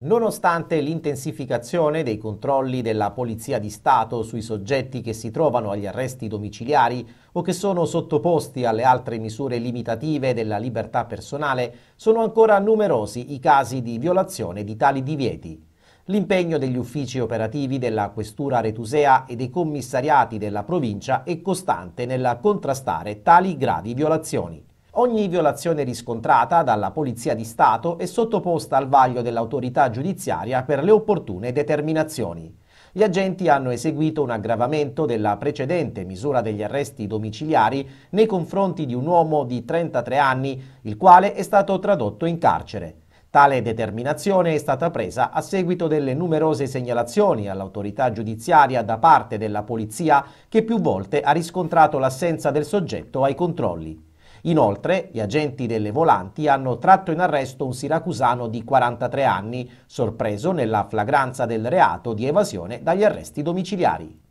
Nonostante l'intensificazione dei controlli della Polizia di Stato sui soggetti che si trovano agli arresti domiciliari o che sono sottoposti alle altre misure limitative della libertà personale, sono ancora numerosi i casi di violazione di tali divieti. L'impegno degli uffici operativi della Questura Retusea e dei commissariati della provincia è costante nel contrastare tali gravi violazioni. Ogni violazione riscontrata dalla Polizia di Stato è sottoposta al vaglio dell'autorità giudiziaria per le opportune determinazioni. Gli agenti hanno eseguito un aggravamento della precedente misura degli arresti domiciliari nei confronti di un uomo di 33 anni, il quale è stato tradotto in carcere. Tale determinazione è stata presa a seguito delle numerose segnalazioni all'autorità giudiziaria da parte della polizia che più volte ha riscontrato l'assenza del soggetto ai controlli. Inoltre, gli agenti delle volanti hanno tratto in arresto un siracusano di 43 anni, sorpreso nella flagranza del reato di evasione dagli arresti domiciliari.